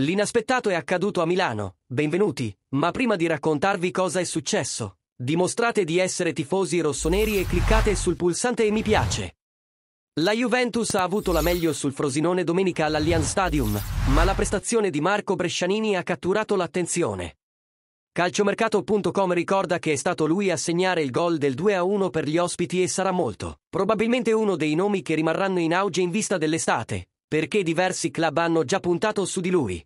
L'inaspettato è accaduto a Milano, benvenuti, ma prima di raccontarvi cosa è successo, dimostrate di essere tifosi rossoneri e cliccate sul pulsante mi piace. La Juventus ha avuto la meglio sul Frosinone domenica all'Allianz Stadium, ma la prestazione di Marco Brescianini ha catturato l'attenzione. Calciomercato.com ricorda che è stato lui a segnare il gol del 2-1 per gli ospiti e sarà molto, probabilmente uno dei nomi che rimarranno in auge in vista dell'estate, perché diversi club hanno già puntato su di lui.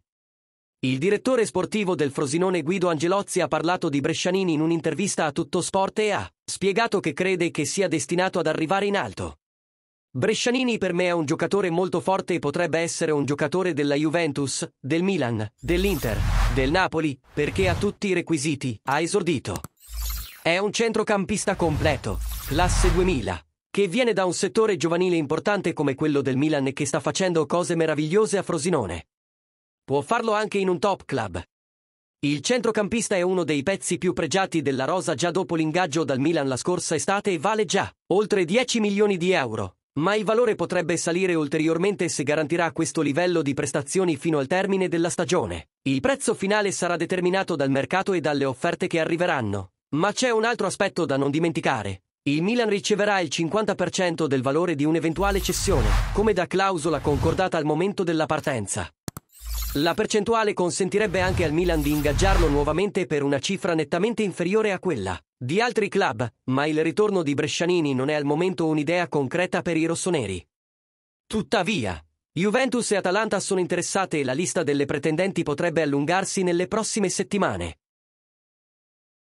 Il direttore sportivo del Frosinone Guido Angelozzi ha parlato di Brescianini in un'intervista a Tutto Sport e ha spiegato che crede che sia destinato ad arrivare in alto. Brescianini per me è un giocatore molto forte e potrebbe essere un giocatore della Juventus, del Milan, dell'Inter, del Napoli, perché ha tutti i requisiti, ha esordito. È un centrocampista completo, classe 2000 che viene da un settore giovanile importante come quello del Milan e che sta facendo cose meravigliose a Frosinone. Può farlo anche in un top club. Il centrocampista è uno dei pezzi più pregiati della rosa già dopo l'ingaggio dal Milan la scorsa estate e vale già oltre 10 milioni di euro, ma il valore potrebbe salire ulteriormente se garantirà questo livello di prestazioni fino al termine della stagione. Il prezzo finale sarà determinato dal mercato e dalle offerte che arriveranno. Ma c'è un altro aspetto da non dimenticare il Milan riceverà il 50% del valore di un'eventuale cessione, come da clausola concordata al momento della partenza. La percentuale consentirebbe anche al Milan di ingaggiarlo nuovamente per una cifra nettamente inferiore a quella di altri club, ma il ritorno di Brescianini non è al momento un'idea concreta per i rossoneri. Tuttavia, Juventus e Atalanta sono interessate e la lista delle pretendenti potrebbe allungarsi nelle prossime settimane.